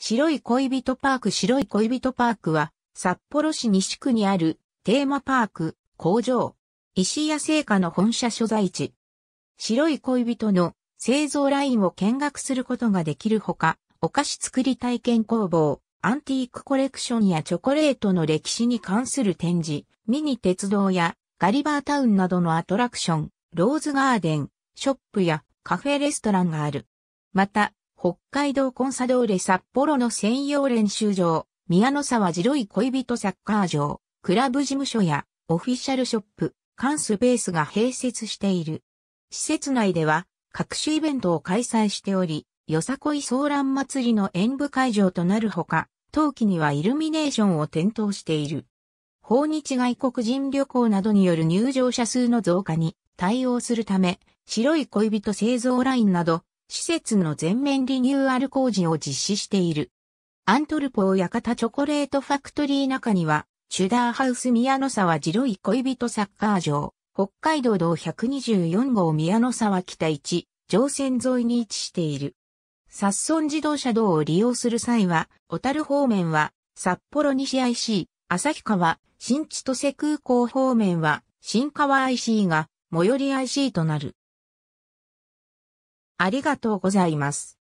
白い恋人パーク白い恋人パークは、札幌市西区にあるテーマパーク、工場、石屋製菓の本社所在地。白い恋人の製造ラインを見学することができるほか、お菓子作り体験工房、アンティークコレクションやチョコレートの歴史に関する展示、ミニ鉄道やガリバータウンなどのアトラクション、ローズガーデン、ショップやカフェレストランがある。また、北海道コンサドーレ札幌の専用練習場、宮の沢白い恋人サッカー場、クラブ事務所やオフィシャルショップ、関スペースが併設している。施設内では各種イベントを開催しており、よさこいソーラン祭りの演舞会場となるほか、冬季にはイルミネーションを点灯している。訪日外国人旅行などによる入場者数の増加に対応するため、白い恋人製造ラインなど施設の全面リニューアル工事を実施している。アントルポー館チョコレートファクトリー中には、チュダーハウス宮の沢白い恋人サッカー場、北海道道124号宮の沢北一乗線沿いに位置している。サッソン自動車道を利用する際は、小樽方面は、札幌西 IC、旭川、新千歳空港方面は、新川 IC が、最寄り IC となる。ありがとうございます。